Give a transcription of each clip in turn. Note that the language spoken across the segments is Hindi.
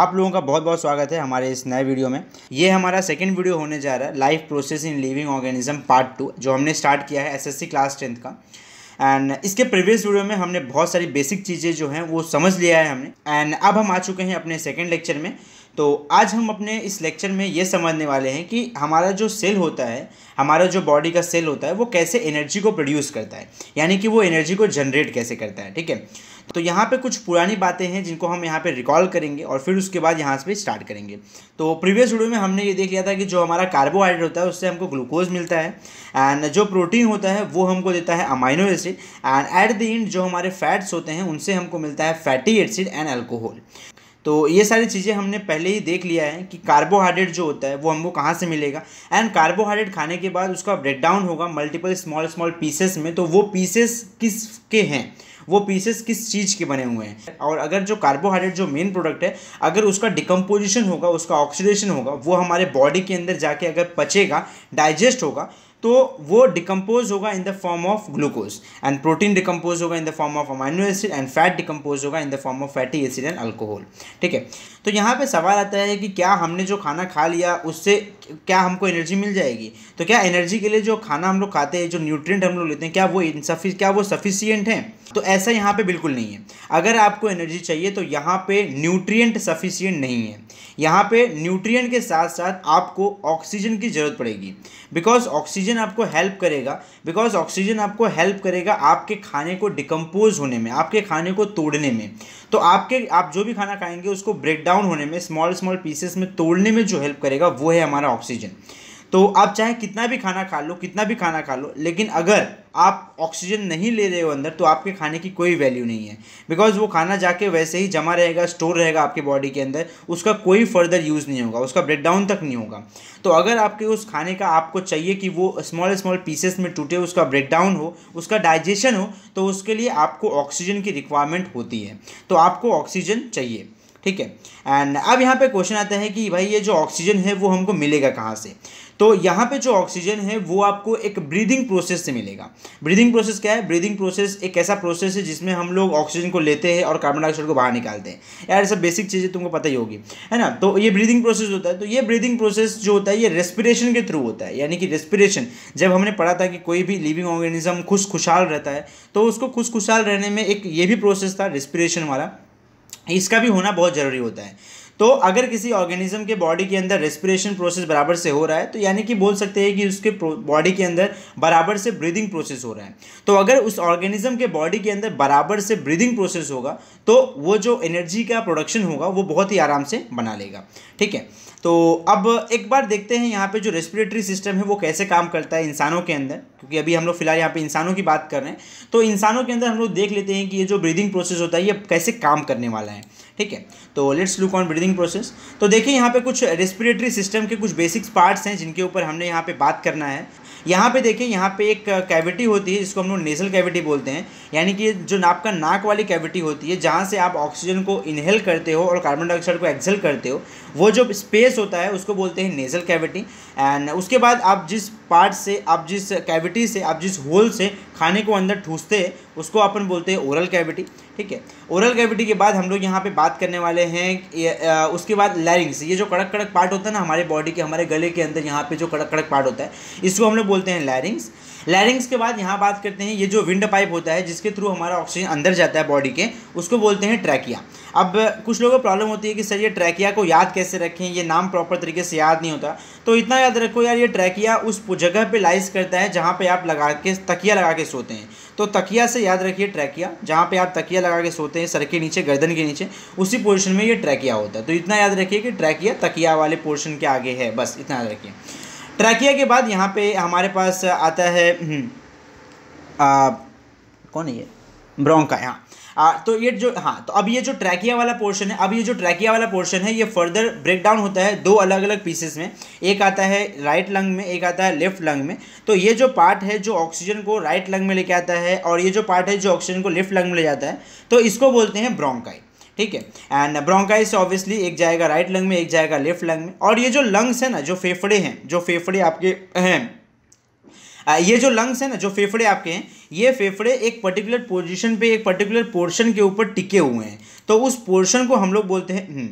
आप लोगों का बहुत बहुत स्वागत है हमारे इस नए वीडियो में ये हमारा सेकंड वीडियो होने जा रहा है life process in living organism part two जो हमने स्टार्ट किया है एसएससी क्लास टेंथ का एंड इसके प्रीवियस वीडियो में हमने बहुत सारी बेसिक चीज़ें जो हैं वो समझ लिया है हमने एंड अब हम आ चुके हैं अपने सेकेंड लेक्चर में तो आज हम अपने इस लेक्चर में ये समझने वाले हैं कि हमारा जो सेल होता है हमारा जो बॉडी का सेल होता है वो कैसे एनर्जी को प्रोड्यूस करता है यानी कि वो एनर्जी को जनरेट कैसे करता है ठीक है तो यहाँ पे कुछ पुरानी बातें हैं जिनको हम यहाँ पे रिकॉल करेंगे और फिर उसके बाद यहाँ से स्टार्ट करेंगे तो प्रीवियस वीडियो में हमने ये देख लिया था कि जो हमारा कार्बोहाइड्रेट होता है उससे हमको ग्लूकोज मिलता है एंड जो प्रोटीन होता है वो हमको देता है amino acid and at the end जो हमारे फैट्स होते हैं उनसे हमको मिलता है फैटी एसिड एंड एल्कोहल तो ये सारी चीज़ें हमने पहले ही देख लिया है कि कार्बोहाइड्रेट जो होता है वो हमको कहाँ से मिलेगा एंड कार्बोहाइड्रेट खाने के बाद उसका ब्रेक डाउन होगा मल्टीपल स्मॉल स्मॉल पीसेस में तो वो पीसेस किस के हैं वो पीसेस किस चीज़ के बने हुए हैं और अगर जो कार्बोहाइड्रेट जो मेन प्रोडक्ट है अगर उसका डिकम्पोजिशन होगा उसका ऑक्सीडेशन होगा वो हमारे बॉडी के अंदर जाके अगर पचेगा डाइजेस्ट होगा तो वो डिकम्पोज होगा in the form of glucose and protein decompose होगा in the form of amino acid and fat decompose होगा in the form of fatty acid and alcohol ठीक है तो यहाँ पे सवाल आता है कि क्या हमने जो खाना खा लिया उससे क्या हमको एनर्जी मिल जाएगी तो क्या एनर्जी के लिए जो खाना हम लोग खाते हैं जो न्यूट्रिएंट हम लोग लेते हैं क्या वो इनसफि क्या वो सफिशियंट है तो ऐसा यहाँ पे बिल्कुल नहीं है अगर आपको एनर्जी चाहिए तो यहाँ पे न्यूट्रिएंट सफिशियंट नहीं है यहाँ पे न्यूट्रिएंट के साथ साथ आपको ऑक्सीजन की ज़रूरत पड़ेगी बिकॉज ऑक्सीजन ऑक्सीजन आपको हेल्प करेगा बिकॉज ऑक्सीजन आपको हेल्प करेगा आपके खाने को डिकम्पोज होने में आपके खाने को तोड़ने में तो आपके आप जो भी खाना खाएंगे उसको ब्रेक डाउन होने में स्मॉल स्मॉल पीसेस में तोड़ने में जो हेल्प करेगा वो है हमारा ऑक्सीजन तो आप चाहे कितना भी खाना खा लो कितना भी खाना खा लो लेकिन अगर आप ऑक्सीजन नहीं ले रहे हो अंदर तो आपके खाने की कोई वैल्यू नहीं है बिकॉज वो खाना जाके वैसे ही जमा रहेगा स्टोर रहेगा आपके बॉडी के अंदर उसका कोई फर्दर यूज़ नहीं होगा उसका ब्रेकडाउन तक नहीं होगा तो अगर आपके उस खाने का आपको चाहिए कि वो स्मॉल स्मॉल पीसेस में टूटे उसका ब्रेकडाउन हो उसका डाइजेशन हो तो उसके लिए आपको ऑक्सीजन की रिक्वायरमेंट होती है तो आपको ऑक्सीजन चाहिए ठीक है एंड अब यहाँ पे क्वेश्चन आता है कि भाई ये जो ऑक्सीजन है वो हमको मिलेगा कहाँ से तो यहाँ पे जो ऑक्सीजन है वो आपको एक ब्रीदिंग प्रोसेस से मिलेगा ब्रीदिंग प्रोसेस क्या है ब्रीदिंग प्रोसेस एक ऐसा प्रोसेस है जिसमें हम लोग ऑक्सीजन को लेते हैं और कार्बन डाइऑक्साइड को बाहर निकालते हैं यार सब बेसिक चीज़ें तुमको पता ही होगी है ना तो ये ब्रीदिंग प्रोसेस होता है तो ये ब्रीदिंग प्रोसेस जो होता है ये रेस्पिरेशन के थ्रू होता है यानी कि रेस्पिरेशन जब हमने पढ़ा था कि कोई भी लिविंग ऑर्गेनिज्म खुश खुशहाल रहता है तो उसको खुश खुशहाल रहने में एक ये भी प्रोसेस था रेस्पिरेशन वाला इसका भी होना बहुत ज़रूरी होता है तो अगर किसी ऑर्गेनिज्म के बॉडी के अंदर रेस्पिरेशन प्रोसेस बराबर से हो रहा है तो यानी कि बोल सकते हैं कि उसके बॉडी के अंदर बराबर से ब्रीदिंग प्रोसेस हो रहा है तो अगर उस ऑर्गेनिज्म के बॉडी के अंदर बराबर से ब्रीदिंग प्रोसेस होगा तो वो जो एनर्जी का प्रोडक्शन होगा वो बहुत ही आराम से बना लेगा ठीक है तो अब एक बार देखते हैं यहाँ पे जो रेस्पिरेटरी सिस्टम है वो कैसे काम करता है इंसानों के अंदर क्योंकि अभी हम लोग फिलहाल यहाँ पे इंसानों की बात कर रहे हैं तो इंसानों के अंदर हम लोग देख लेते हैं कि ये जो ब्रीदिंग प्रोसेस होता है ये कैसे काम करने वाला है ठीक है तो let's look on breathing process तो देखिए यहाँ पे कुछ रेस्पिरेटरी सिस्टम के कुछ बेसिक्स पार्ट्स हैं जिनके ऊपर हमने यहाँ पे बात करना है यहाँ पे देखिए यहाँ पे एक कैविटी होती है जिसको हम लोग नेजल कैविटी बोलते हैं यानी कि जो नाप का नाक वाली कैविटी होती है जहाँ से आप ऑक्सीजन को इनहेल करते हो और कार्बन डाइऑक्साइड को एक्सेल करते हो वो जो स्पेस होता है उसको बोलते हैं नेजल कैविटी एंड उसके बाद आप जिस पार्ट से आप जिस कैविटी से आप जिस होल से खाने को अंदर ठूसते हैं उसको अपन बोलते हैं ओरल कैविटी ठीक है ओरल कैविटी के बाद हम लोग यहाँ पे बात करने वाले हैं उसके बाद लैरिंग्स ये जो कड़क कड़क पार्ट होता है ना हमारे बॉडी के हमारे गले के अंदर यहाँ पे जो कड़क कड़क पार्ट होता है इसको हम लोग बोलते हैं लैरिंग्स लैरिंग्स के बाद यहाँ बात करते हैं ये जो विंड पाइप होता है जिसके थ्रू हमारा ऑक्सीजन अंदर जाता है बॉडी के उसको बोलते हैं ट्रैकिया अब कुछ लोगों को प्रॉब्लम होती है कि सर ये ट्रैकिया को याद कैसे रखें ये नाम प्रॉपर तरीके से याद नहीं होता तो इतना याद रखो यार ये ट्रैकिया उस जगह पर लाइज करता है जहाँ पर आप लगा के तकिया लगा के सोते हैं तो तकिया से याद रखिए ट्रैकिया जहाँ पे आप तकिया लगा के सोते हैं सर के नीचे गर्दन के नीचे उसी पोर्शन में ये ट्रैकिया होता है तो इतना याद रखिए कि ट्रैकिया तकिया वाले पोर्शन के आगे है बस इतना याद रखिए ट्रैकिया के बाद यहाँ पे हमारे पास आता है हम्म, आ, कौन है ये ब्रोंका यहाँ तो ये जो हाँ तो अब ये जो ट्रैकिया वाला पोर्शन है अब ये जो ट्रैकिया वाला पोर्शन है ये फर्दर ब्रेक डाउन होता है दो अलग अलग पीसेस में एक आता है राइट लंग में एक आता है लेफ्ट लंग में तो ये जो पार्ट है जो ऑक्सीजन को राइट लंग में लेके आता है और ये जो पार्ट है जो ऑक्सीजन को लेफ्ट लंग में ले जाता है तो इसको बोलते हैं ब्रोंकाई ठीक है एंड ब्रोंकाइस ऑब्वियसली एक जाएगा राइट लंग में एक जाएगा लेफ्ट लंग में और ये जो लंग्स है ना जो फेफड़े हैं जो फेफड़े आपके हैं ये जो लंग्स है ना जो फेफड़े आपके हैं ये फेफड़े एक पर्टिकुलर पोजिशन पे एक पर्टिकुलर पोर्शन के ऊपर टिके हुए हैं तो उस पोर्शन को हम लोग बोलते हैं हम्म,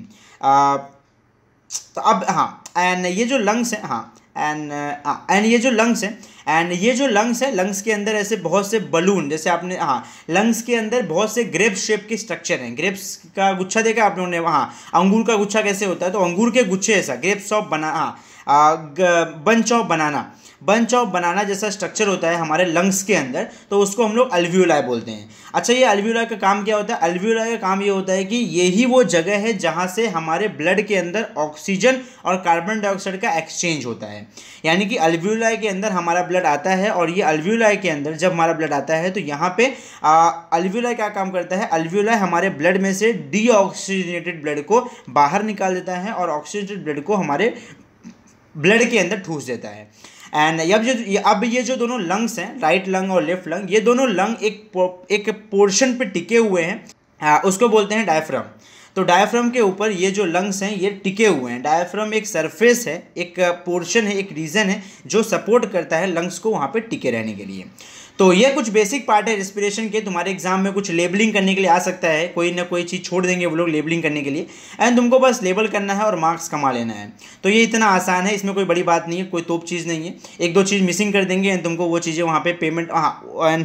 तो अब हाँ एंड ये जो लंग्स हैं हाँ एंड एंड ये जो लंग्स हैं एंड ये जो लंग्स है लंग्स के अंदर ऐसे बहुत से बलून जैसे आपने हाँ लंग्स के अंदर बहुत से ग्रेप्स शेप के स्ट्रक्चर हैं ग्रेप्स का गुच्छा देखा आप लोगों ने वहाँ अंगूर का गुच्छा कैसे होता है तो अंगूर के गुच्छे ऐसा ग्रेप्स ऑफ बना हाँ bunch of banana bunch of banana जैसा स्ट्रक्चर होता है हमारे लंग्स के अंदर तो उसको हम लोग अल्व्यूलाई बोलते हैं अच्छा ये अल्व्यूलाई का काम क्या होता है अल्व्यूलाई का काम ये होता है कि यही वो जगह है जहाँ से हमारे ब्लड के अंदर ऑक्सीजन और कार्बन डाइऑक्साइड का एक्सचेंज होता है यानी कि अल्व्यूलाई के अंदर हमारा ब्लड आता है और ये अल्व्यूलाई के अंदर जब हमारा ब्लड आता है तो यहाँ पर अल्व्यूलाई क्या काम करता है अल्व्यूलाई हमारे ब्लड में से डीऑक्सीजनेटेड ब्लड को बाहर निकाल देता है और ऑक्सीजनेटेड ब्लड को हमारे ब्लड के अंदर ठूस देता है एंड अब जो अब ये जो दोनों लंग्स हैं राइट लंग और लेफ्ट लंग ये दोनों लंग एक एक पोर्शन पे टिके हुए हैं हाँ, उसको बोलते हैं डायफ्राम तो डायफ्राम के ऊपर ये जो लंग्स हैं ये टिके हुए हैं डायफ्राम एक सरफेस है एक पोर्शन है एक रीजन है जो सपोर्ट करता है लंग्स को वहाँ पर टिके रहने के लिए तो ये कुछ बेसिक पार्ट है रेस्पिरेशन के तुम्हारे एग्जाम में कुछ लेबलिंग करने के लिए आ सकता है कोई ना कोई चीज़ छोड़ देंगे वो लोग लेबलिंग करने के लिए एंड तुमको बस लेबल करना है और मार्क्स कमा लेना है तो ये इतना आसान है इसमें कोई बड़ी बात नहीं है कोई तोप चीज़ नहीं है एक दो चीज़ मिसिंग कर देंगे एंड तुमको वो चीज़ें वहाँ पे पेमेंट हाँ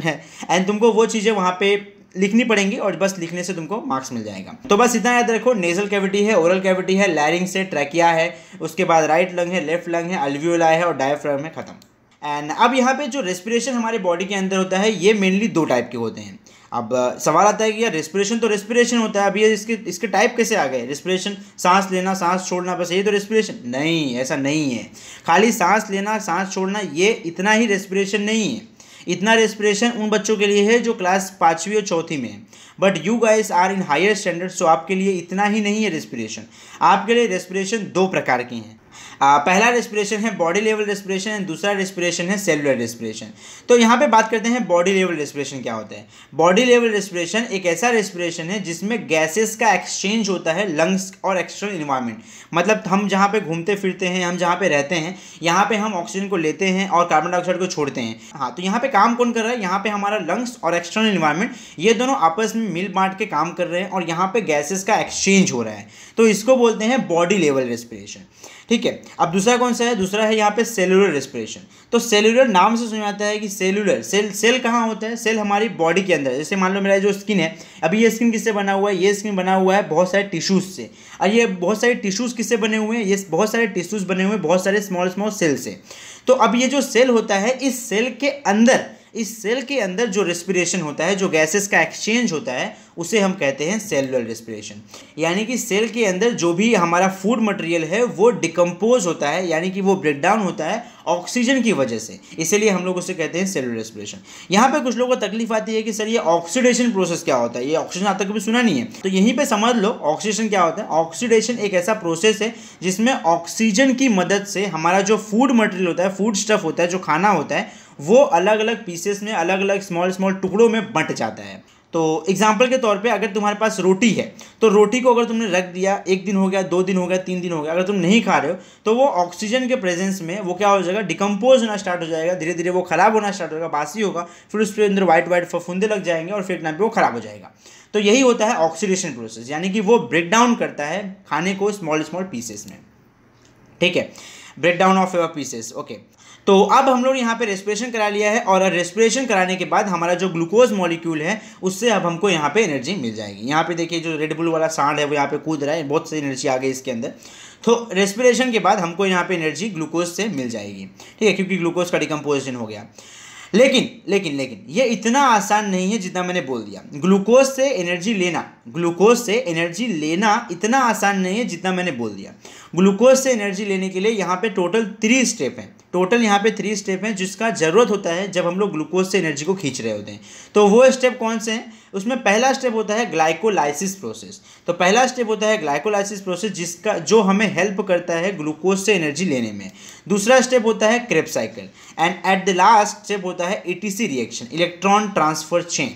है एंड तुमको वो चीज़ें वहाँ पर लिखनी पड़ेंगी और बस लिखने से तुमको मार्क्स मिल जाएगा तो बस इतना याद रखो नेजल कैविटी है ओरल कैविटी है लैरिंग से ट्रैकिया है उसके बाद राइट लंग है लेफ्ट लंग है अल्वियोला है और डायफ्राम है खत्म एंड अब यहाँ पे जो रेस्पिरेशन हमारे बॉडी के अंदर होता है ये मेनली दो टाइप के होते हैं अब uh, सवाल आता है कि यार रेस्पिरेशन तो रेस्पिरेशन होता है अब ये इसके इसके टाइप कैसे आ गए रेस्पिरेशन सांस लेना सांस छोड़ना बस ये तो रेस्पिरेशन नहीं ऐसा नहीं है खाली सांस लेना सांस छोड़ना ये इतना ही रेस्पिरेशन नहीं है इतना रेस्पिरेशन उन बच्चों के लिए है जो क्लास पाँचवीं और चौथी में है but you guys are in higher standard so आपके लिए इतना ही नहीं है रेस्पिरेशन आपके लिए रेस्पिरेशन दो प्रकार की हैं पहला रेस्पिरेशन है बॉडी लेवल रेस्पिरेशन एंड दूसरा रेस्पिरेशन है सेलुलर रेस्पिरेशन तो यहाँ पे बात करते हैं बॉडी लेवल रेस्पिरेशन क्या होता है बॉडी लेवल रेस्पिरेशन एक ऐसा रेस्पिरेशन है जिसमें गैसेस का एक्सचेंज होता है लंग्स और एक्सटर्नल इन्वायरमेंट मतलब हम जहाँ पे घूमते फिरते हैं हम जहाँ पे रहते हैं यहाँ पे हम ऑक्सीजन को लेते हैं और कार्बन डाइऑक्साइड को छोड़ते हैं हाँ तो यहाँ पे काम कौन कर रहा है यहाँ पे हमारा लंग्स और एक्सटर्नल इन्वायरमेंट ये दोनों आपस में मिल बांट के काम कर रहे हैं और यहाँ पे गैसेस का एक्सचेंज हो रहा है तो इसको बोलते हैं बॉडी लेवल रेस्पिरेशन ठीक है अब दूसरा कौन सा है दूसरा है यहाँ पे सेलुलर रेस्पिरेशन तो सेलुलर नाम से सुना जाता है कि सेलुलर सेल सेल कहाँ होता है सेल हमारी बॉडी के अंदर जैसे मान लो मेरा जो स्किन है अभी ये स्किन किससे बना हुआ है ये स्किन बना हुआ है बहुत सारे टिश्यूज़ से और ये बहुत सारे टिश्यूज़ किससे बने हुए हैं ये बहुत सारे टिश्यूज़ बने हुए हैं बहुत सारे स्मॉल स्मॉल सेल से तो अब ये जो सेल होता है इस सेल के अंदर इस सेल के अंदर जो रेस्पिरेशन होता है जो गैसेस का एक्सचेंज होता है उसे हम कहते हैं सेलुलर रेस्पिरेशन यानी कि सेल के अंदर जो भी हमारा फूड मटेरियल है वो डिकम्पोज होता है यानी कि वो ब्रेक डाउन होता है ऑक्सीजन की वजह से इसीलिए हम लोग उसे कहते हैं सेलुलर रेस्पिरेशन यहाँ पे कुछ लोगों को तकलीफ आती है कि सर ये ऑक्सीडेशन प्रोसेस क्या होता है ये ऑक्सीजन आप तक कभी सुना नहीं है तो यहीं पे समझ लो ऑक्सीजन क्या होता है ऑक्सीडेशन एक ऐसा प्रोसेस है जिसमें ऑक्सीजन की मदद से हमारा जो फूड मटेरियल होता है फूड स्टफ होता है जो खाना होता है वो अलग अलग पीसेस में अलग अलग स्मॉल स्मॉल टुकड़ों में बंट जाता है तो एग्जाम्पल के तौर पे अगर तुम्हारे पास रोटी है तो रोटी को अगर तुमने रख दिया एक दिन हो गया दो दिन हो गया तीन दिन हो गया अगर तुम नहीं खा रहे हो तो वो ऑक्सीजन के प्रेजेंस में वो क्या हो जाएगा डिकम्पोज होना स्टार्ट हो जाएगा धीरे धीरे वो खराब होना स्टार्ट होगा बासी होगा फिर उस पर अंदर व्हाइट व्हाइट फफूंदे लग जाएंगे और फिर एक टाइम वो खराब हो जाएगा तो यही होता है ऑक्सीडेशन प्रोसेस यानी कि वो ब्रेक डाउन करता है खाने को स्मॉल स्मॉल पीसेस में ठीक है break down of your pieces okay तो अब हम लोग यहाँ पे रेस्पिरेशन करा लिया है और रेस्पिरेशन कराने के बाद हमारा जो ग्लूकोज मॉलिक्यूल है उससे अब हमको यहाँ पे एनर्जी मिल जाएगी यहाँ पे देखिए जो रेड बुल वाला सांड है वो यहाँ पे कूद रहा है बहुत सी एनर्जी आ गई इसके अंदर तो रेस्पिरेशन के बाद हमको यहाँ पे एनर्जी ग्लूकोज से मिल जाएगी ठीक है क्योंकि ग्लूकोज का डिकम्पोजिशन हो गया लेकिन लेकिन लेकिन ये इतना आसान नहीं है जितना मैंने बोल दिया ग्लूकोज से एनर्जी लेना ग्लूकोज से एनर्जी लेना इतना आसान नहीं है जितना मैंने बोल दिया ग्लूकोज से एनर्जी लेने के लिए यहाँ पे टोटल थ्री स्टेप हैं टोटल यहाँ पे थ्री स्टेप हैं जिसका ज़रूरत होता है जब हम लोग ग्लूकोज से एनर्जी को खींच रहे होते हैं तो वो स्टेप कौन से हैं उसमें पहला स्टेप होता है ग्लाइकोलाइसिस प्रोसेस तो पहला स्टेप होता है ग्लाइकोलाइसिस प्रोसेस जिसका जो हमें हेल्प करता है ग्लूकोज से एनर्जी लेने में दूसरा स्टेप होता है Krebs cycle and at the last step होता है ETC reaction electron transfer chain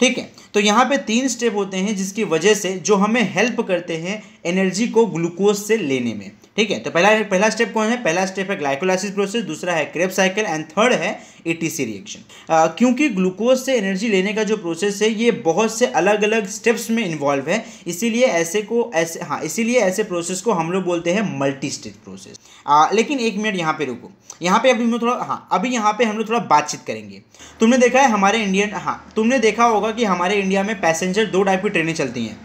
ठीक है तो यहाँ पे तीन स्टेप होते हैं जिसकी वजह से जो हमें हेल्प करते हैं एनर्जी को ग्लूकोज से लेने में ठीक है तो पहला पहला स्टेप कौन है पहला स्टेप है ग्लाइकोलाइसिस प्रोसेस दूसरा है क्रेप साइकिल एंड थर्ड है एटीसी रिएक्शन क्योंकि ग्लूकोज से एनर्जी लेने का जो प्रोसेस है ये बहुत से अलग अलग स्टेप्स में इन्वॉल्व है इसीलिए ऐसे को ऐसे हाँ इसीलिए ऐसे प्रोसेस को हम लोग बोलते हैं मल्टी स्टेप प्रोसेस आ, लेकिन एक मिनट यहाँ पे रुको यहाँ पे अभी हम थोड़ा हाँ अभी यहाँ पे हम लोग थोड़ा बातचीत करेंगे तुमने देखा है हमारे इंडियन हाँ तुमने देखा होगा कि हमारे इंडिया में पैसेंजर दो टाइप की ट्रेनें चलती हैं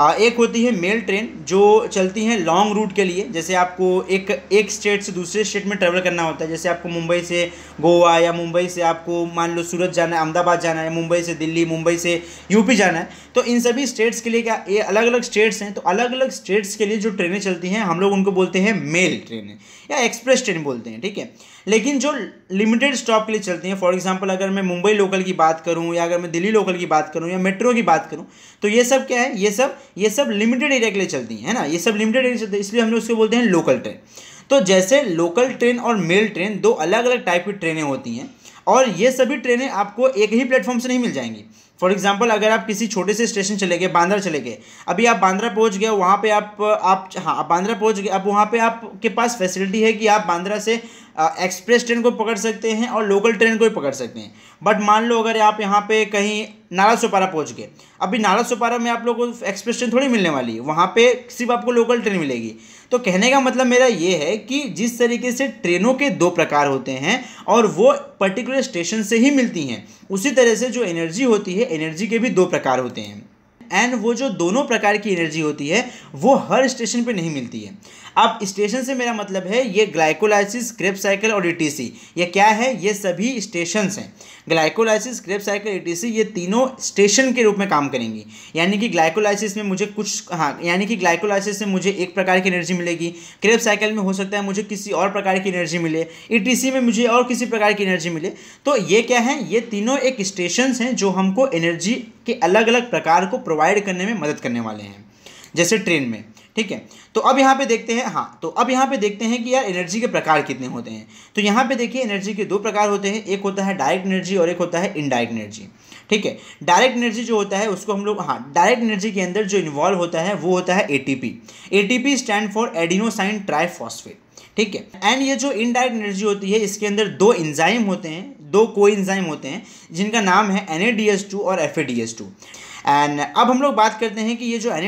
एक होती है मेल ट्रेन जो चलती हैं लॉन्ग रूट के लिए जैसे आपको एक एक स्टेट से दूसरे स्टेट में ट्रैवल करना होता है जैसे आपको मुंबई से गोवा या मुंबई से आपको मान लो सूरत जाना है अहमदाबाद जाना है मुंबई से दिल्ली मुंबई से यूपी जाना है तो इन सभी स्टेट्स के लिए क्या ये अलग अलग स्टेट्स हैं तो अलग अलग स्टेट्स के लिए जो ट्रेनें चलती हैं हम लोग उनको बोलते हैं मेल ट्रेनें या एक्सप्रेस ट्रेन बोलते हैं ठीक है लेकिन जो लिमिटेड स्टॉप के लिए चलती हैं फॉर एग्जाम्पल अगर मैं मुंबई लोकल की बात करूँ या अगर मैं दिल्ली लोकल की बात करूँ या मेट्रो की बात करूँ तो ये सब क्या है ये सब ये सब लिमिटेड एरिया के लिए चलती हैं है ना ये सब लिमिटेड एरिया चलती है इसलिए हम लोग उसको बोलते हैं लोकल ट्रेन तो जैसे लोकल ट्रेन और मेल ट्रेन दो अलग अलग टाइप की ट्रेनें होती हैं और ये सभी ट्रेनें आपको एक ही प्लेटफॉर्म से नहीं मिल जाएंगी फॉर एग्जाम्पल अगर आप किसी छोटे से स्टेशन चले गए बांद्रा चले गए अभी आप बांद्रा पहुंच गए वहाँ पे आप आप हाँ आप बांद्रा पहुंच गए अब वहाँ पे आपके पास फैसिलिटी है कि आप बांद्रा से एक्सप्रेस ट्रेन को पकड़ सकते हैं और लोकल ट्रेन को भी पकड़ सकते हैं बट मान लो अगर आप यहाँ पे कहीं नाला सोपारा पहुँच गए अभी नाला सोपारा में आप लोगों को एक्सप्रेस ट्रेन थोड़ी मिलने वाली है वहाँ पे सिर्फ आपको लोकल ट्रेन मिलेगी तो कहने का मतलब मेरा ये है कि जिस तरीके से ट्रेनों के दो प्रकार होते हैं और वो पर्टिकुलर स्टेशन से ही मिलती हैं उसी तरह से जो एनर्जी होती है एनर्जी के भी दो प्रकार होते हैं एंड वो जो दोनों प्रकार की एनर्जी होती है वो हर स्टेशन पे नहीं मिलती है अब स्टेशन से मेरा मतलब है ये ग्लाइकोलाइसिस क्रेप साइकिल और ईटीसी ये क्या है ये सभी स्टेशन हैं ग्लाइकोलाइसिस क्रेप साइकिल ईटीसी ये तीनों स्टेशन के रूप में काम करेंगी यानी कि ग्लाइकोलाइसिस में मुझे कुछ हाँ यानी कि ग्लाइकोलाइसिस से मुझे एक प्रकार की एनर्जी मिलेगी क्रेप साइकिल में हो सकता है मुझे किसी और प्रकार की एनर्जी मिले ई में मुझे और किसी प्रकार की एनर्जी मिले तो ये क्या है ये तीनों एक स्टेशन हैं जो हमको एनर्जी के अलग अलग प्रकार को प्रोवाइड करने में मदद करने वाले हैं जैसे ट्रेन में ठीक है तो अब यहाँ पे देखते हैं हाँ तो अब यहाँ पे देखते हैं कि यार एनर्जी के प्रकार कितने होते हैं तो यहाँ पे देखिए एनर्जी के दो प्रकार होते हैं एक होता है डायरेक्ट एनर्जी और एक होता है इनडायरेक्ट एनर्जी ठीक है डायरेक्ट एनर्जी जो होता है उसको हम लोग हाँ डायरेक्ट एनर्जी के अंदर जो इन्वॉल्व होता है वो होता है A T stand for adenosine triphosphate ठीक है एंड ये जो इनडायरेक्ट एनर्जी होती है इसके अंदर दो इंजाइम होते हैं दो को होते हैं जिनका नाम है एन और एफ एंड अब हम लोग बात करते हैं कि ये जो एन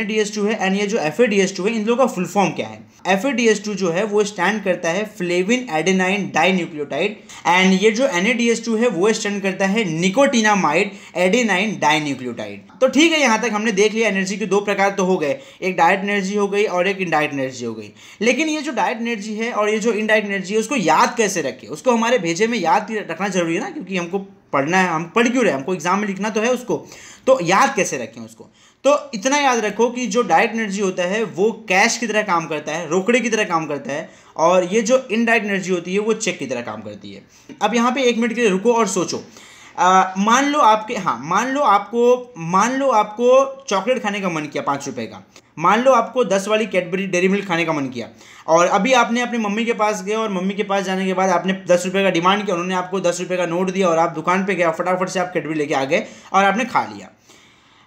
है एंड ये जो एफ टू है इन लोगों का फुल फॉर्म क्या है एफ जो है वो स्टैंड करता है फ्लेविन एडेनाइन डाई न्यूक्लियोटाइड एंड ये जो एन टू है वो स्टैंड करता है निकोटीनामाइड एडेनाइन डाई न्यूक्लियोटाइड तो ठीक है यहाँ तक हमने देख लिया एनर्जी के दो प्रकार तो हो गए एक डायरेक्ट एनर्जी हो गई और एक इनडायरेक्ट एनर्जी हो गई लेकिन ये जो डायरेक्ट एनर्जी है और ये जो इनडायरेक्ट एनर्जी है उसको याद कैसे रखें उसको हमारे भेजे में याद रखना जरूरी है ना क्योंकि हमको पढ़ना है हम पढ़ क्यों रहे हमको एग्जाम में लिखना तो है उसको तो याद कैसे रखें उसको तो इतना याद रखो कि जो डायरेक्ट एनर्जी होता है वो कैश की तरह काम करता है रोकड़े की तरह काम करता है और ये जो इनडायरेक्ट एनर्जी होती है वो चेक की तरह काम करती है अब यहाँ पे एक मिनट के लिए रुको और सोचो मान लो आपके हाँ मान लो आपको मान लो आपको चॉकलेट खाने का मन किया पाँच रुपये का मान लो आपको दस वाली कैडबरी डेरी मिल्क खाने का मन किया और अभी आपने अपनी मम्मी के पास गए और मम्मी के पास जाने के बाद आपने दस रुपये का डिमांड किया उन्होंने आपको दस रुपये का नोट दिया और आप दुकान पे गए फटाफट से आप कैडबरी लेके आ गए और आपने खा लिया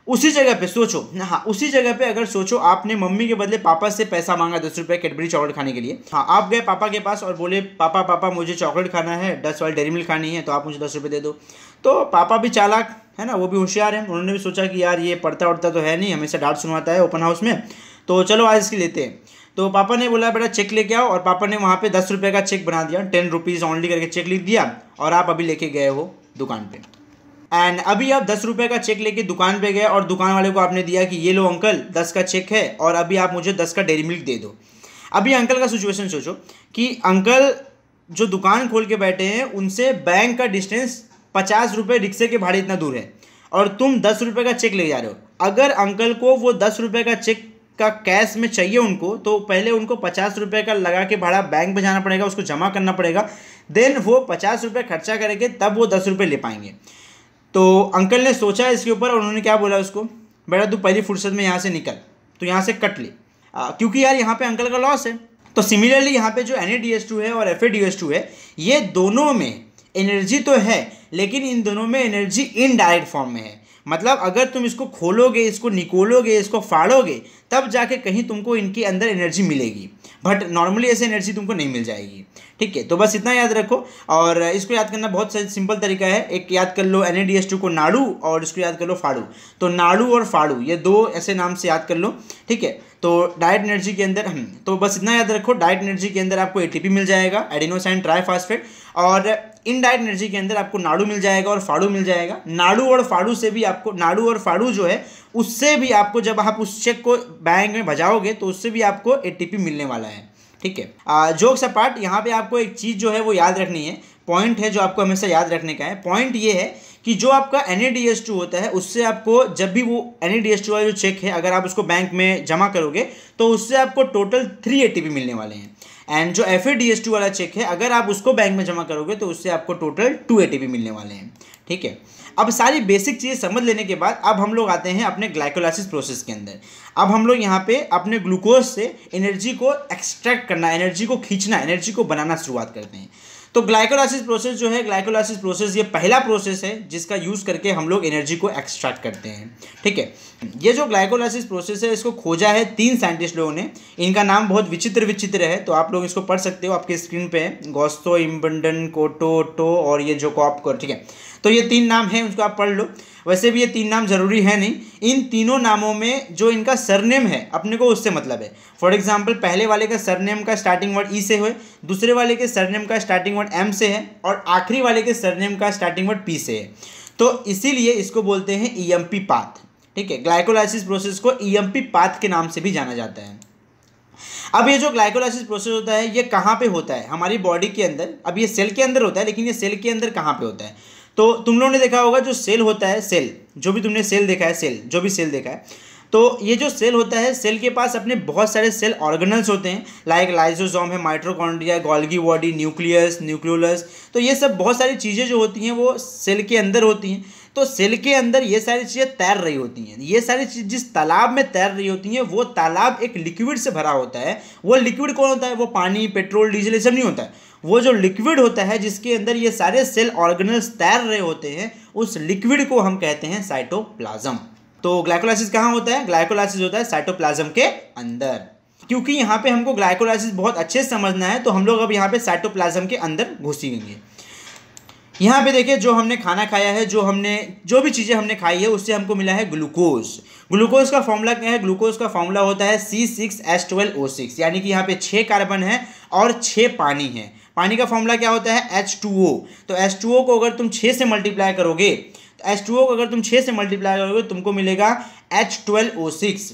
उसी जगह पे सोचो हाँ उसी जगह पे अगर सोचो आपने मम्मी के बदले पापा से पैसा मांगा दस रुपये कैडबरी चॉकलेट खाने के लिए हाँ आप गए पापा के पास और बोले पापा पापा मुझे चॉकलेट खाना है दस वाली डेरी मिल्क खानी है तो आप मुझे दस रुपये दे दो तो पापा भी चालाक है ना वो भी होशियार हैं उन्होंने भी सोचा कि यार ये पढ़ता उड़ता तो है नहीं हमेशा डांट सुनवाता है ओपन हाउस में तो चलो आज इसकी लेते हैं तो पापा ने बोला बेटा चेक लेके आओ और पापा ने वहाँ पर दस रुपये का चेक बना दिया टेन रुपीज़ ऑनली करके चेक लिख दिया और आप अभी लेके गए हो दुकान पर एंड अभी आप दस रुपये का चेक लेके दुकान पे गए और दुकान वाले को आपने दिया कि ये लो अंकल दस का चेक है और अभी आप मुझे दस का डेरी मिल्क दे दो अभी अंकल का सिचुएशन सोचो कि अंकल जो दुकान खोल के बैठे हैं उनसे बैंक का डिस्टेंस पचास रुपये रिक्शे के भाड़े इतना दूर है और तुम दस रुपये का चेक ले जा रहे हो अगर अंकल को वो दस रुपये का चेक का कैश में चाहिए उनको तो पहले उनको पचास रुपये का लगा के भाड़ा बैंक में जाना पड़ेगा उसको जमा करना पड़ेगा देन वो पचास रुपये खर्चा करेंगे तब वो दस रुपये ले पाएंगे तो अंकल ने सोचा इसके ऊपर और उन्होंने क्या बोला उसको बेटा तू पहली फुर्सत में यहाँ से निकल तो यहाँ से कट ले आ, क्योंकि यार यहाँ पे अंकल का लॉस है तो सिमिलरली यहाँ पे जो एन है और एफ है ये दोनों में एनर्जी तो है लेकिन इन दोनों में एनर्जी इनडायरेक्ट फॉर्म में है मतलब अगर तुम इसको खोलोगे इसको निकोलोगे इसको फाड़ोगे तब जाके कहीं तुमको इनके अंदर एनर्जी मिलेगी बट नॉर्मली ऐसी एनर्जी तुमको नहीं मिल जाएगी ठीक है तो बस इतना याद रखो और इसको याद करना बहुत सिंपल तरीका है एक याद कर लो एन को नाड़ू और इसको याद कर लो फाड़ू तो नाड़ू और फाड़ू ये दो ऐसे नाम से याद कर लो ठीक है तो डाइट एनर्जी के अंदर हम्म, तो बस इतना याद रखो डाइट एनर्जी के अंदर आपको एटीपी मिल जाएगा एडिनोसाइन ट्राईफास्फेट और इनडायरेक्ट एनर्जी के अंदर आपको नाड़ू मिल जाएगा और फाड़ू मिल जाएगा नाड़ू और फाड़ू से भी आपको नाड़ू और फाड़ू जो है उससे भी आपको जब आप उस चेक को बैंक में भजाओगे तो उससे भी आपको ए मिलने वाला है ठीक है सा पार्ट यहाँ पे आपको एक चीज़ जो है वो याद रखनी है पॉइंट है जो आपको हमेशा याद रखने का है पॉइंट ये है कि जो आपका एन होता है उससे आपको जब भी वो एन वाला जो चेक है अगर आप उसको बैंक में जमा करोगे तो उससे आपको टोटल थ्री ए मिलने वाले हैं एंड जो एफ वाला चेक है अगर आप उसको बैंक में जमा करोगे तो उससे आपको टोटल टू ए मिलने वाले हैं ठीक है अब सारी बेसिक चीज़ें समझ लेने के बाद अब हम लोग आते हैं अपने ग्लाइकोलाइसिस प्रोसेस के अंदर अब हम लोग यहाँ पे अपने ग्लूकोज से एनर्जी को एक्सट्रैक्ट करना एनर्जी को खींचना एनर्जी को बनाना शुरुआत करते हैं तो ग्लाइकोलाइसिस प्रोसेस जो है ग्लाइकोलाइसिस प्रोसेस ये पहला प्रोसेस है जिसका यूज़ करके हम लोग एनर्जी को एक्सट्रैक्ट करते हैं ठीक है ये जो ग्लाइकोलाइसिस प्रोसेस है इसको खोजा है तीन साइंटिस्ट लोगों ने इनका नाम बहुत विचित्र विचित्र है तो आप लोग इसको पढ़ सकते हो आपके स्क्रीन पे गोस्तो इम्बंडन कोटो टो और ये जो कॉप कर ठीक है तो ये तीन नाम है उसको आप पढ़ लो वैसे भी ये तीन नाम जरूरी है नहीं इन तीनों नामों में जो इनका सरनेम है अपने को उससे मतलब है फॉर एग्जाम्पल पहले वाले का सरनेम का स्टार्टिंग वर्ड ई से हो दूसरे वाले के सरनेम का स्टार्टिंग वर्ड एम से है और आखिरी वाले के सरनेम का स्टार्टिंग वर्ड पी से है तो इसीलिए इसको बोलते हैं ई एम पी पाथ ठीक है ग्लाइकोलाइसिस प्रोसेस को ईएमपी e पाथ के नाम से भी जाना जाता है अब ये जो ग्लाइकोलाइसिस प्रोसेस होता है ये कहाँ पे होता है हमारी बॉडी के अंदर अब ये सेल के अंदर होता है लेकिन ये सेल के अंदर कहाँ पे होता है तो तुम लोगों ने देखा होगा जो सेल होता है सेल जो भी तुमने सेल देखा है सेल जो भी सेल देखा है तो ये जो सेल होता है सेल के पास अपने बहुत सारे सेल ऑर्गेनल्स होते हैं लाइक लाइजोजोम है mitochondria Golgi body nucleus nucleolus तो ये सब बहुत सारी चीज़ें जो होती हैं वो सेल के अंदर होती हैं तो सेल के अंदर ये सारी चीज़ें तैर रही होती हैं ये सारी चीज़ जिस तालाब में तैर रही होती हैं वो तालाब एक लिक्विड से भरा होता है वो लिक्विड कौन होता है वो पानी पेट्रोल डीजल ये सब नहीं होता है वो जो लिक्विड होता है जिसके अंदर ये सारे सेल ऑर्गेनल्स तैर रहे होते हैं उस लिक्विड को हम कहते हैं साइटोप्लाज्म तो ग्लाइकोलाइसिस कहाँ होता है ग्लाइकोलाइसिस होता है साइटोप्लाज्म के अंदर क्योंकि यहाँ पे हमको ग्लाइकोलाइसिस बहुत अच्छे से समझना है तो हम लोग अब यहाँ पे साइटोप्लाज्म के अंदर घुसी गएंगे यहाँ पे देखिए जो हमने खाना खाया है जो हमने जो भी चीज़ें हमने खाई है उससे हमको मिला है ग्लूकोज ग्लूकोज का फॉर्मूला क्या है ग्लूकोज का फॉर्मूला होता है C six S twelve O six यानी कि यहाँ पे छः कार्बन है और छः पानी है पानी का फॉर्मूला क्या होता है एच टू ओ तो एच टू ओ को अगर तुम छः से मल्टीप्लाई करोगे तो एच टू ओ को अगर तुम छः से मल्टीप्लाई करोगे तुमको मिलेगा एच ट्वेल्व ओ सिक्स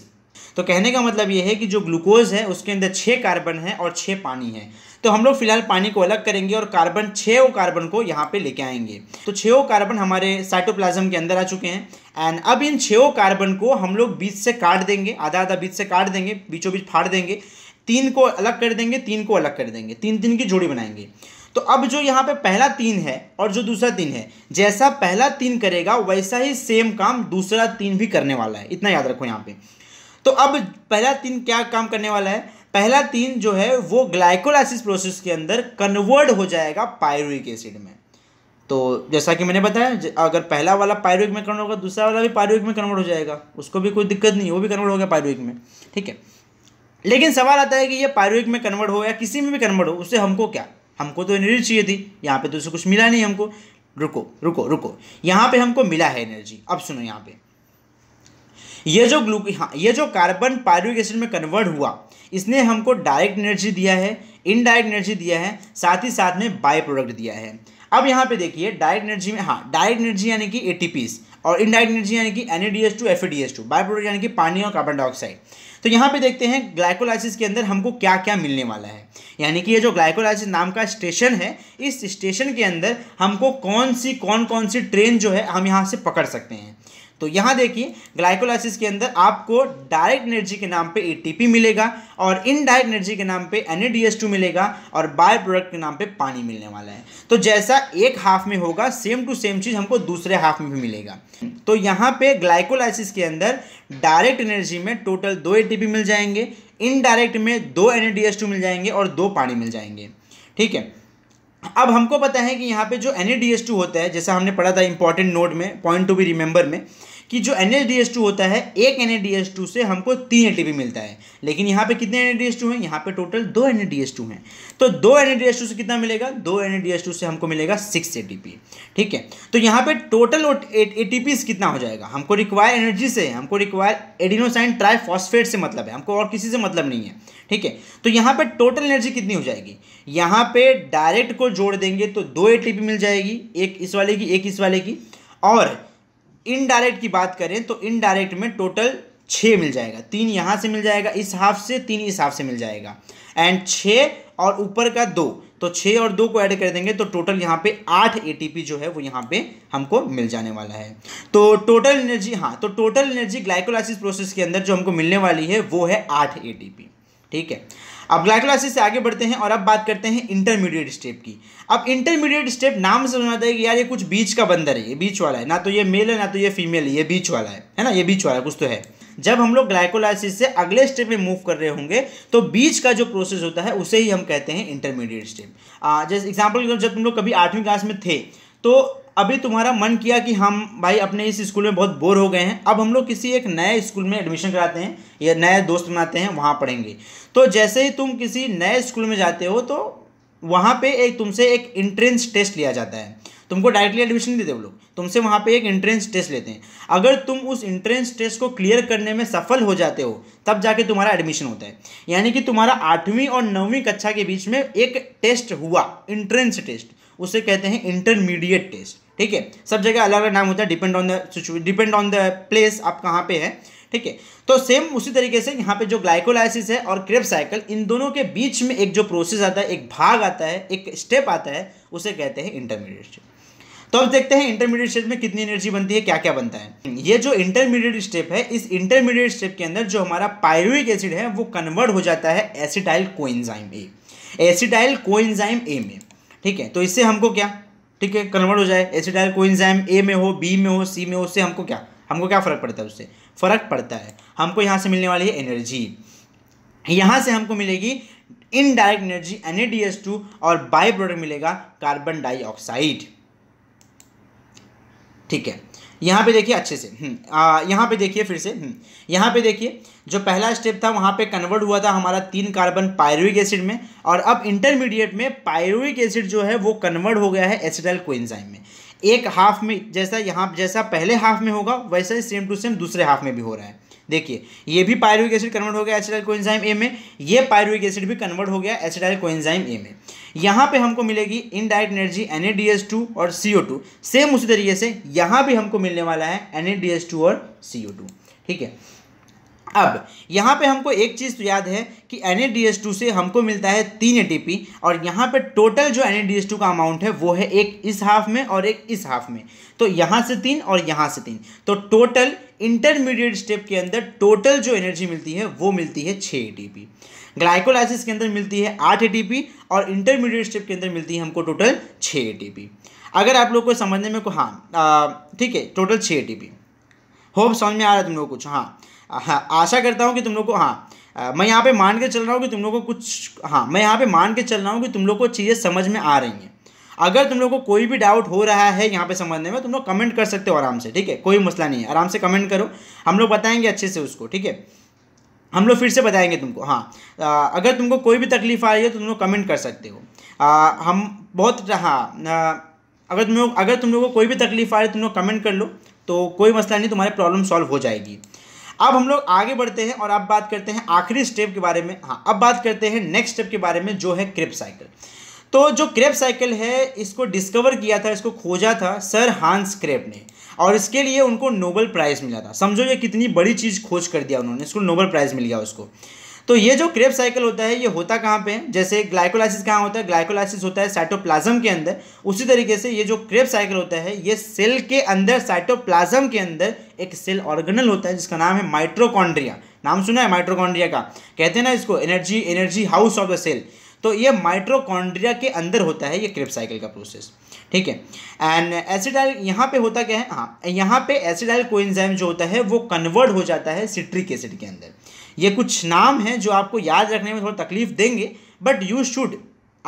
तो कहने का मतलब ये है कि जो ग्लूकोज है उसके अंदर छः कार्बन है और छः पानी है तो हम लोग फिलहाल पानी को अलग करेंगे और कार्बन छः ओ कार्बन को यहाँ पे लेके आएंगे तो छो ओ कार्बन हमारे साइटोप्लाज्म के अंदर आ चुके हैं एंड अब इन छो ओ कार्बन को हम लोग बीच से काट देंगे आधा आधा बीच से काट देंगे बीचों बीच फाड़ देंगे तीन को अलग कर देंगे तीन को अलग कर देंगे तीन तीन की जोड़ी बनाएंगे तो अब जो यहाँ पे पहला तीन है और जो दूसरा तीन है जैसा पहला तीन करेगा वैसा ही सेम काम दूसरा तीन भी करने वाला है इतना याद रखो यहाँ पे तो अब पहला तीन क्या काम करने वाला है पहला तीन जो है वो ग्लाइकोलाइसिस प्रोसेस के अंदर कन्वर्ट हो जाएगा पायरुविक एसिड में तो जैसा कि मैंने बताया अगर पहला वाला पायरुविक में कन्वर्ट होगा दूसरा वाला भी पायरुविक में कन्वर्ट हो जाएगा उसको भी कोई दिक्कत नहीं वो भी कन्वर्ट हो गया पायरुविक में ठीक है लेकिन सवाल आता है कि ये पायरुविक में कन्वर्ट हो या किसी में भी कन्वर्ट हो उससे हमको क्या हमको तो एनर्जी चाहिए थी यहाँ पे तो उसे कुछ मिला नहीं हमको रुको रुको रुको यहाँ पे हमको मिला है एनर्जी अब सुनो यहाँ पे ये जो ग्लू हाँ ये जो कार्बन पायरिक एसिड में कन्वर्ट हुआ इसने हमको डायरेक्ट एनर्जी दिया है इनडायरेक्ट एनर्जी दिया है साथ ही साथ में बाय प्रोडक्ट दिया है अब यहाँ पे देखिए डायरेक्ट एनर्जी में हाँ डायरेक्ट एनर्जी यानी कि ए और इनडायरेक्ट एनर्जी यानी कि N D S two F D S two by product यानी कि पानी और कार्बन डाइऑक्साइड तो यहाँ पे देखते हैं ग्लाइकोलाइसिस के अंदर हमको क्या क्या मिलने वाला है यानी कि ये जो ग्लाइकोलाइसिस नाम का स्टेशन है इस स्टेशन के अंदर हमको कौन सी कौन कौन सी ट्रेन जो है हम यहाँ से पकड़ सकते हैं तो यहाँ देखिए ग्लाइकोलाइसिस के अंदर आपको डायरेक्ट एनर्जी के नाम पे एटीपी मिलेगा और इनडायरेक्ट एनर्जी के नाम पे एन मिलेगा और बाय प्रोडक्ट के नाम पे पानी मिलने वाला है तो जैसा एक हाफ में होगा सेम टू सेम चीज़ हमको दूसरे हाफ में भी मिलेगा तो यहाँ पे ग्लाइकोलाइसिस के अंदर डायरेक्ट एनर्जी में टोटल दो ए मिल जाएंगे इनडायरेक्ट में दो एन मिल जाएंगे और दो पानी मिल जाएंगे ठीक है अब हमको पता है कि यहाँ पे जो एन होता है जैसा हमने पढ़ा था इंपॉर्टेंट नोट में पॉइंट टू बी रिमेंबर में कि जो एन होता है एक एन से हमको तीन ए मिलता है लेकिन यहाँ पे कितने एन हैं यहाँ पे टोटल दो एन हैं तो दो एन से कितना मिलेगा दो एन से हमको मिलेगा सिक्स ए ठीक है तो यहाँ पे टोटल ए कितना हो जाएगा हमको रिक्वायर एनर्जी से हमको रिक्वायर एडिनोसाइन ट्राइफॉस्फेट से मतलब है हमको और किसी से मतलब नहीं है ठीक है तो यहाँ पे टोटल एनर्जी कितनी हो जाएगी यहाँ पे डायरेक्ट को जोड़ देंगे तो दो ए मिल जाएगी एक इस वाले की एक इस वाले की और इनडायरेक्ट की बात करें तो इनडायरेक्ट में टोटल छः मिल जाएगा तीन यहाँ से मिल जाएगा इस हाफ से तीन इस हाफ से मिल जाएगा एंड छः और ऊपर का दो तो छः और दो को ऐड कर देंगे तो टोटल यहाँ पे आठ ए जो है वो यहाँ पे हमको मिल जाने वाला है तो टोटल एनर्जी हाँ तो टोटल एनर्जी ग्लाइकोलाइसिस प्रोसेस के अंदर जो हमको मिलने वाली है वो है आठ ए ठीक है अब ग्लाइकोलाइसिस से आगे बढ़ते हैं और अब बात करते हैं इंटरमीडिएट स्टेप की अब इंटरमीडिएट स्टेप नाम से समझ आता है कि यार ये कुछ बीच का बंदर है ये बीच वाला है ना तो ये मेल है ना तो ये फीमेल है ये बीच वाला है है ना ये बीच वाला कुछ तो है जब हम लोग ग्लाइकोलाइसिस से अगले स्टेप में मूव कर रहे होंगे तो बीच का जो प्रोसेस होता है उसे ही हम कहते हैं इंटरमीडिएट स्टेप जैसे एग्जाम्पल जब तुम लोग कभी आठवीं क्लास में थे तो अभी तुम्हारा मन किया कि हम भाई अपने इस स्कूल में बहुत बोर हो गए हैं अब हम लोग किसी एक नए स्कूल में एडमिशन कराते हैं या नए दोस्त बनाते हैं वहाँ पढ़ेंगे तो जैसे ही तुम किसी नए स्कूल में जाते हो तो वहाँ पे एक तुमसे एक इंट्रेंस टेस्ट लिया जाता है तुमको डायरेक्टली एडमिशन नहीं देते वो लोग तुमसे वहाँ पे एक इंट्रेंस टेस्ट लेते हैं अगर तुम उस इंट्रेंस टेस्ट को क्लियर करने में सफल हो जाते हो तब जाके तुम्हारा एडमिशन होता है यानी कि तुम्हारा आठवीं और नौवीं कक्षा के बीच में एक टेस्ट हुआ इंट्रेंस टेस्ट उसे कहते हैं इंटरमीडिएट टेस्ट ठीक है सब जगह अलग अलग नाम होता है depend on the depend on the place आप कहाँ पे है ठीक है तो सेम उसी तरीके से यहाँ पे जो ग्लाइकोलाइसिस है और क्रेप साइकिल इन दोनों के बीच में एक जो प्रोसेस आता है एक भाग आता है एक स्टेप आता है उसे कहते हैं इंटरमीडिएट स्टेप तो अब देखते हैं इंटरमीडिएट स्टेप में कितनी एनर्जी बनती है क्या क्या बनता है ये जो इंटरमीडिएट स्टेप है इस इंटरमीडिएट स्टेप के अंदर जो हमारा पायरुविक एसिड है वो कन्वर्ट हो जाता है acetyl coenzyme A acetyl coenzyme A में ठीक है तो इससे हमको क्या ठीक है कन्वर्ट हो जाए एसिडाइल कोइंजाइम ए में हो बी में हो सी में हो उससे हमको क्या हमको क्या फ़र्क पड़ता है उससे फ़र्क पड़ता है हमको यहाँ से मिलने वाली है एनर्जी यहाँ से हमको मिलेगी इनडायरेक्ट एनर्जी एन और बाई प्रोडक्ट मिलेगा कार्बन डाइऑक्साइड ठीक है यहाँ पे देखिए अच्छे से हम्म, यहाँ पे देखिए फिर से हम्म, यहाँ पे देखिए जो पहला स्टेप था वहाँ पे कन्वर्ट हुआ था हमारा तीन कार्बन पायरुविक एसिड में और अब इंटरमीडिएट में पायरुविक एसिड जो है वो कन्वर्ट हो गया है एसिडल कोइंजाइम में एक हाफ में जैसा यहाँ जैसा पहले हाफ में होगा वैसा ही सेम टू सेम दूसरे हाफ में भी हो रहा है देखिए ये भी पायरुविक एसिड कन्वर्ट हो गया एसिडाइल कोएंजाइम ए में ये पायरुविक एसिड भी कन्वर्ट हो गया एसिडाइल कोएंजाइम ए में यहाँ पे हमको मिलेगी इनडायरेक्ट एनर्जी एन और सी सेम उसी तरीके से यहाँ भी हमको मिलने वाला है एन और सी ठीक है अब यहाँ पे हमको एक चीज़ तो याद है कि एन से हमको मिलता है तीन ए और यहाँ पे टोटल जो एन का अमाउंट है वो है एक इस हाफ में और एक इस हाफ में तो यहाँ से तीन और यहाँ से तीन तो टोटल इंटरमीडिएट स्टेप के अंदर टोटल जो एनर्जी मिलती है वो मिलती है छः ए ग्लाइकोलाइसिस के अंदर मिलती है आठ ए और इंटरमीडिएट स्टेप के अंदर मिलती है हमको टोटल छः ए अगर आप लोग को समझने में को हाँ ठीक है टोटल छः ए होप समझ में आ रहा है तुम लोग कुछ हाँ हाँ आशा करता हूँ कि तुम लोग को हाँ मैं यहाँ पे मान के चल रहा हूँ कि तुम लोग को कुछ हाँ मैं यहाँ पे मान के चल रहा हूँ कि तुम लोग को चीज़ें समझ में आ रही हैं अगर तुम लोग को कोई भी डाउट हो रहा है यहाँ पे समझने में तुम लोग कमेंट कर सकते हो आराम से ठीक है कोई मसला नहीं है आराम से कमेंट करो हम लोग बताएंगे अच्छे से उसको ठीक है हम लोग फिर से बताएंगे तुमको हाँ आ, अगर तुमको कोई भी तकलीफ आ रही है तो तुम लोग कमेंट कर सकते हो आ, हम बहुत हाँ अगर तुम लोग अगर तुम लोग को कोई भी तकलीफ आ रही है तुम लोग कमेंट कर लो तो कोई मसला नहीं तुम्हारी प्रॉब्लम सॉल्व हो जाएगी अब हम लोग आगे बढ़ते हैं और अब बात करते हैं आखिरी स्टेप के बारे में हाँ अब बात करते हैं नेक्स्ट स्टेप के बारे में जो है क्रेप साइकिल तो जो क्रेप साइकिल है इसको डिस्कवर किया था इसको खोजा था सर हांस क्रेप ने और इसके लिए उनको नोबल प्राइज़ मिला था समझो ये कितनी बड़ी चीज़ खोज कर दिया उन्होंने इसको नोबल प्राइज़ मिल गया उसको तो ये जो क्रेप साइकिल होता है ये होता कहाँ पे है जैसे ग्लाइकोलाइसिस कहाँ होता है ग्लाइकोलाइसिस होता है साइटोप्लाज्म के अंदर उसी तरीके से ये जो क्रेप साइकिल होता है ये सेल के अंदर साइटोप्लाज्म के अंदर एक सेल ऑर्गेनल होता है जिसका नाम है माइट्रोकॉन्ड्रिया नाम सुना है माइट्रोकॉन्ड्रिया का कहते हैं ना इसको energy energy house of the cell तो ये माइट्रोकॉन्ड्रिया के अंदर होता है ये क्रेब साइकिल का प्रोसेस ठीक है एंड एसिडाइल यहाँ पे होता क्या है हाँ यहाँ पे एसिडाइल कोइंजाइम जो होता है वो कन्वर्ट हो जाता है सिट्रिक एसिड के अंदर ये कुछ नाम हैं जो आपको याद रखने में थोड़ा तकलीफ देंगे बट यू शुड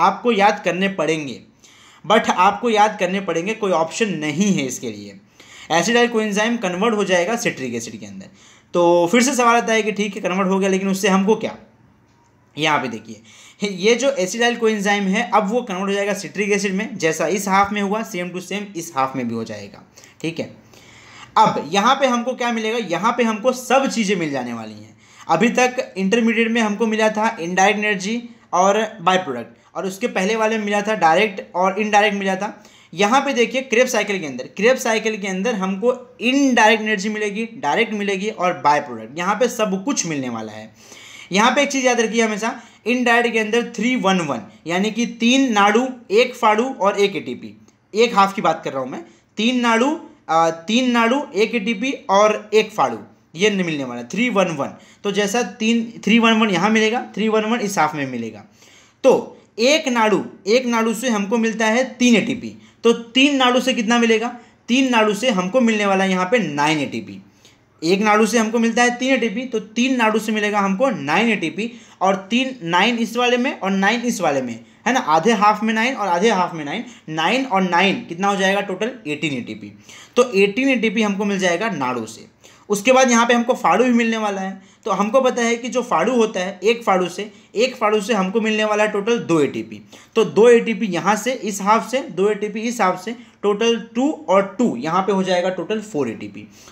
आपको याद करने पड़ेंगे बट आपको याद करने पड़ेंगे कोई ऑप्शन नहीं है इसके लिए एसिडाइल कोइंजाइम कन्वर्ट हो जाएगा सिट्रिक एसिड के अंदर तो फिर से सवाल आता है कि ठीक है कन्वर्ट हो गया लेकिन उससे हमको क्या यहाँ पे देखिए ये जो एसिडाइल कोइंजाइम है अब वो कन्वर्ट हो जाएगा सिट्रिक एसिड में जैसा इस हाफ में हुआ सेम टू सेम इस हाफ में भी हो जाएगा ठीक है अब यहाँ पे हमको क्या मिलेगा यहाँ पे हमको सब चीज़ें मिल जाने वाली हैं अभी तक इंटरमीडिएट में हमको मिला था इनडायरेक्ट एनर्जी और बाय प्रोडक्ट और उसके पहले वाले में मिला था डायरेक्ट और इनडायरेक्ट मिला था यहाँ पे देखिए क्रेप साइकिल के अंदर क्रेप साइकिल के अंदर हमको इनडायरेक्ट एनर्जी मिलेगी डायरेक्ट मिलेगी और बाय प्रोडक्ट यहाँ पे सब कुछ मिलने वाला है यहाँ पे एक चीज़ याद रखिए हमेशा इनडायरेक्ट के अंदर थ्री वन वन यानी कि तीन नाड़ू एक फाड़ू और एक पी एक हाफ की बात कर रहा हूँ मैं तीन नाड़ू तीन नाड़ू एक पी और एक फाड़ू ये नहीं मिलने वाला थ्री वन वन तो जैसा तीन थ्री वन वन यहाँ मिलेगा थ्री वन वन इस हाफ में मिलेगा तो एक नाड़ू एक नाड़ू से हमको मिलता है तीन ए तो तीन नाड़ू से कितना मिलेगा तीन नाड़ू से हमको मिलने वाला है यहाँ पे नाइन ए एक नाड़ू से हमको मिलता है तीन ए तो तीन नाड़ू से मिलेगा हमको नाइन ए और तीन नाइन इस वाले में और नाइन इस वाले में है ना आधे हाफ में नाइन और आधे हाफ में नाइन नाइन और नाइन कितना हो जाएगा टोटल एटीन ए तो एटीन ए हमको मिल जाएगा नाड़ू से उसके बाद यहाँ पे हमको फाड़ू भी मिलने वाला है तो हमको पता है कि जो फाड़ू होता है एक फाड़ू से एक फाड़ू से हमको मिलने वाला है टोटल दो ए तो दो ए टी से इस हाफ से दो ए इस हाफ से टोटल टू और टू यहाँ पे हो जाएगा टोटल फोर ए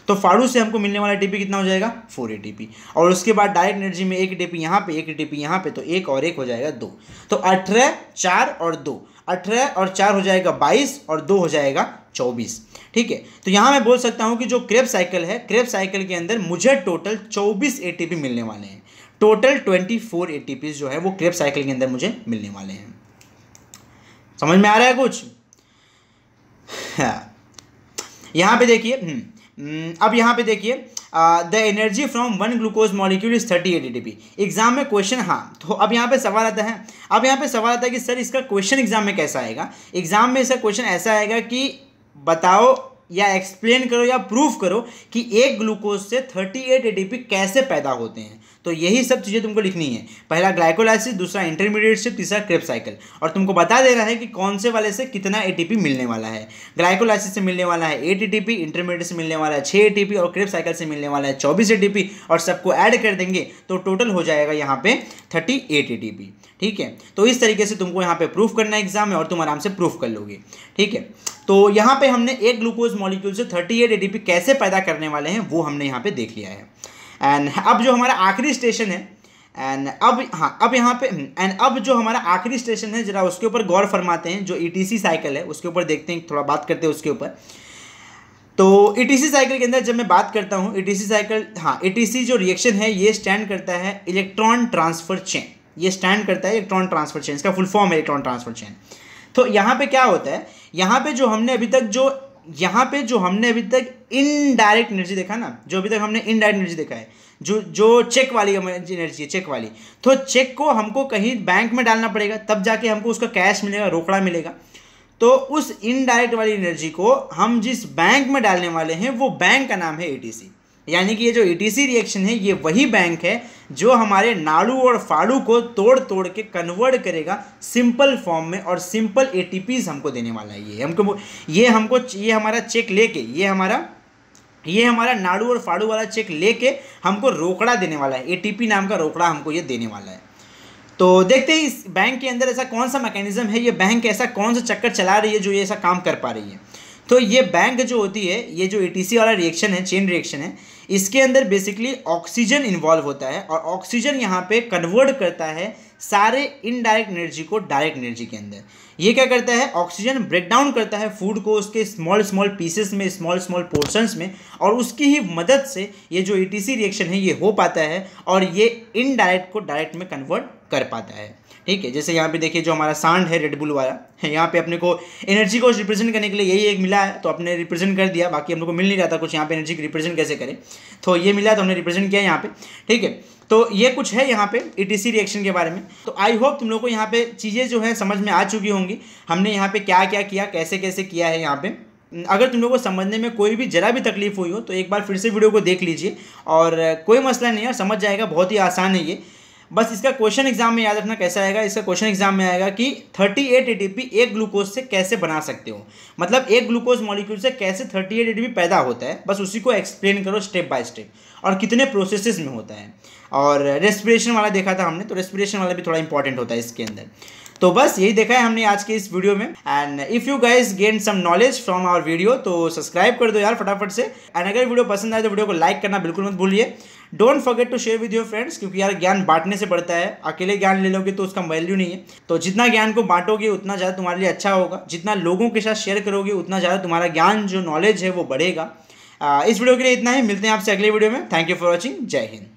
तो फाड़ू से हमको मिलने वाला टीपी कितना हो जाएगा फोर ए और उसके बाद डायरेक्ट एनर्जी में एक ए यहाँ पे एक ए यहाँ पे तो एक और एक हो जाएगा दो तो अठारह चार और दो अठारह और चार हो जाएगा बाईस और दो हो जाएगा चौबीस ठीक है तो यहां मैं बोल सकता हूं कि जो क्रेप साइकिल है क्रेप साइकिल के अंदर मुझे टोटल चौबीस ए मिलने वाले हैं टोटल ट्वेंटी फोर ए जो है वो क्रेप साइकिल के अंदर मुझे मिलने वाले हैं समझ में आ रहा है कुछ हाँ। यहां पे देखिए हम्म, हम्म, अब यहां पे देखिए the energy from one glucose molecule is thirty eight ATP exam में क्वेश्चन हाँ तो अब यहाँ पे सवाल आता है अब यहाँ पे सवाल आता है कि सर इसका क्वेश्चन एग्जाम में कैसा आएगा एग्जाम में इसका क्वेश्चन ऐसा आएगा कि बताओ या एक्सप्लेन करो या प्रूफ करो कि एक ग्लूकोज से 38 एटीपी कैसे पैदा होते हैं तो यही सब चीज़ें तुमको लिखनी है पहला ग्लाइकोलाइसिस दूसरा इंटरमीडिएट से तीसरा क्रेप साइकिल और तुमको बता दे रहा है कि कौन से वाले से कितना ए मिलने वाला है ग्लाइकोलाइसिस से मिलने वाला है एट इंटरमीडिएट से मिलने वाला है छः ए और क्रेप साइकिल से मिलने वाला है चौबीस ए और सबको ऐड कर देंगे तो टोटल हो जाएगा यहाँ पे थर्टी एट ठीक है तो इस तरीके से तुमको यहाँ पे प्रूफ करना है एग्जाम है और तुम आराम से प्रूफ कर लोगे ठीक है तो यहाँ पे हमने एक ग्लूकोज मॉलिक्यूल से 38 एटीपी कैसे पैदा करने वाले हैं वो हमने यहाँ पे देख लिया है एंड अब जो हमारा आखिरी स्टेशन है एंड अब हाँ अब यहाँ पे एंड अब जो हमारा आखिरी स्टेशन है जरा उसके ऊपर गौर फरमाते हैं जो ईटीसी e साइकिल है उसके ऊपर देखते हैं थोड़ा बात करते हैं उसके ऊपर तो ईटीसी e साइकिल के अंदर जब मैं बात करता हूँ ईटीसी e साइकिल हाँ ईटीसी जो रिएक्शन है ये स्टैंड करता है इलेक्ट्रॉन ट्रांसफर चेन ये स्टैंड करता है इलेक्ट्रॉन ट्रांसफर चेन इसका फुल फॉर्म है इलेक्ट्रॉन ट्रांसफर चेन तो यहाँ पे क्या होता है यहाँ पे जो हमने अभी तक जो यहाँ पे जो हमने अभी तक इनडायरेक्ट एनर्जी देखा ना जो अभी तक हमने इनडायरेक्ट एनर्जी देखा है जो जो चेक वाली एनर्जी है चेक वाली तो चेक को हमको कहीं बैंक में डालना पड़ेगा तब जाके हमको उसका कैश मिलेगा रोकड़ा मिलेगा तो उस इनडायरेक्ट वाली एनर्जी को हम जिस बैंक में डालने वाले हैं वो बैंक का नाम है एटीसी यानी कि ये जो ई e रिएक्शन है ये वही बैंक है जो हमारे नाड़ू और फाड़ू को तोड़ तोड़ के कन्वर्ट करेगा सिंपल फॉर्म में और सिंपल ए हमको देने वाला है ये हमको ये हमको ये हमारा चेक लेके ये हमारा ये हमारा नाड़ू और फाड़ू वाला चेक लेके हमको रोकड़ा देने वाला है ए नाम का रोकड़ा हमको ये देने वाला है तो देखते हैं इस बैंक के अंदर ऐसा कौन सा मैकेनिज्म है ये बैंक ऐसा कौन सा चक्कर चला रही है जो ये ऐसा काम कर पा रही है तो ये बैंक जो होती है ये जो ए e वाला रिएक्शन है चेन रिएक्शन है इसके अंदर बेसिकली ऑक्सीजन इन्वॉल्व होता है और ऑक्सीजन यहाँ पे कन्वर्ट करता है सारे इनडायरेक्ट एनर्जी को डायरेक्ट एनर्जी के अंदर ये क्या करता है ऑक्सीजन ब्रेक डाउन करता है फूड को उसके स्मॉल स्मॉल पीसेस में स्मॉल स्मॉल पोर्शंस में और उसकी ही मदद से ये जो ई e रिएक्शन है ये हो पाता है और ये इनडायरेक्ट को डायरेक्ट में कन्वर्ट कर पाता है ठीक है जैसे यहाँ पे देखिए जो हमारा सांड है रेडबुल वाला है यहाँ पे अपने को एनर्जी को रिप्रेजेंट करने के लिए यही एक मिला है तो अपने रिप्रेजेंट कर दिया बाकी हम लोग को मिल नहीं रहा था कुछ यहाँ पे एनर्जी रिप्रेजेंट कैसे करें तो ये मिला तो हमने रिप्रेजेंट किया यहाँ पे ठीक है तो ये कुछ है यहाँ पे सी रिएक्शन के बारे में तो आई होप तुम लोग को यहाँ पे चीज़ें जो है समझ में आ चुकी होंगी हमने यहाँ पे क्या क्या किया कैसे कैसे किया है यहाँ पे अगर तुम लोग को समझने में कोई भी ज़रा भी तकलीफ हुई हो तो एक बार फिर से वीडियो को देख लीजिए और कोई मसला नहीं है समझ जाएगा बहुत ही आसान है ये बस इसका क्वेश्चन एग्जाम में याद रखना कैसा आएगा इसका क्वेश्चन एग्जाम में आएगा कि थर्टी एट एटीपी एक ग्लूकोज से कैसे बना सकते हो मतलब एक ग्लूकोज मॉलिक्यूल से कैसे थर्टी एट एटीपी पैदा होता है बस उसी को एक्सप्लेन करो स्टेप बाय स्टेप और कितने प्रोसेसेस में होता है और रेस्पिरेशन वाला देखा था हमने तो रेस्पिरेशन वाला भी थोड़ा इंपॉर्टेंट होता है इसके अंदर तो बस यही देखा है हमने आज के इस वीडियो में and if you guys gain some knowledge from our video तो सब्सक्राइब कर दो यार फटाफट से एंड अगर वीडियो पसंद आए तो वीडियो को लाइक करना बिल्कुल मत भूलिए don't forget to share with your friends क्योंकि यार ज्ञान बांटने से बढ़ता है अकेले ज्ञान ले लोगे तो उसका वैल्यू नहीं है तो जितना ज्ञान को बांटोगे उतना ज़्यादा तुम्हारे लिए अच्छा होगा जितना लोगों के साथ शेयर करोगे उतना ज़्यादा तुम्हारा ज्ञान जो नॉलेज है वो बढ़ेगा इस वीडियो के लिए इतना ही मिलते हैं आपसे अगले वीडियो में थैंक यू फॉर वॉचिंग जय हिंद